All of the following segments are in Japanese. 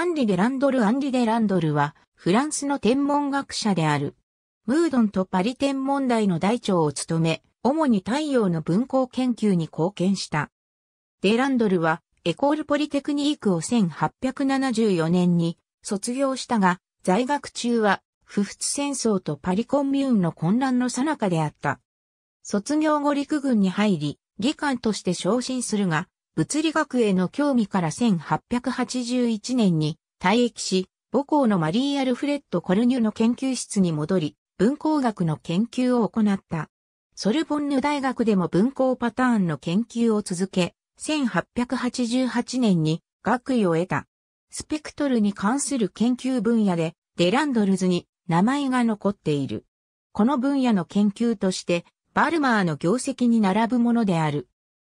アンリ・デ・ランドル・アンリ・デ・ランドルは、フランスの天文学者である。ムードンとパリ天文台の大長を務め、主に太陽の分光研究に貢献した。デ・ランドルは、エコールポリテクニークを1874年に卒業したが、在学中は、不仏戦争とパリコンミューンの混乱の最中であった。卒業後陸軍に入り、議官として昇進するが、物理学への興味から1881年に退役し、母校のマリー・アルフレッド・コルニュの研究室に戻り、文工学の研究を行った。ソルボンヌ大学でも文工パターンの研究を続け、1888年に学位を得た。スペクトルに関する研究分野で、デランドルズに名前が残っている。この分野の研究として、バルマーの業績に並ぶものである。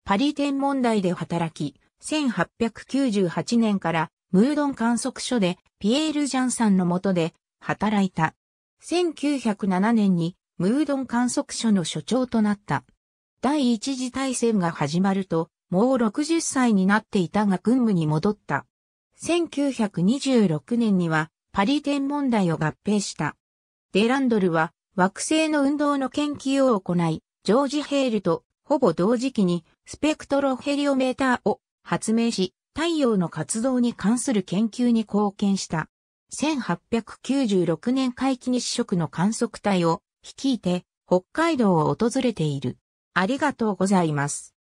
パリ天文台で働き、1898年からムードン観測所でピエール・ジャンさんの下で働いた。1907年にムードン観測所の所長となった。第一次大戦が始まると、もう60歳になっていたが軍務に戻った。1926年にはパリ天文台を合併した。デランドルは惑星の運動の研究を行い、ジョージ・ヘールとほぼ同時期にスペクトロヘリオメーターを発明し、太陽の活動に関する研究に貢献した。1896年回帰日食の観測隊を率いて北海道を訪れている。ありがとうございます。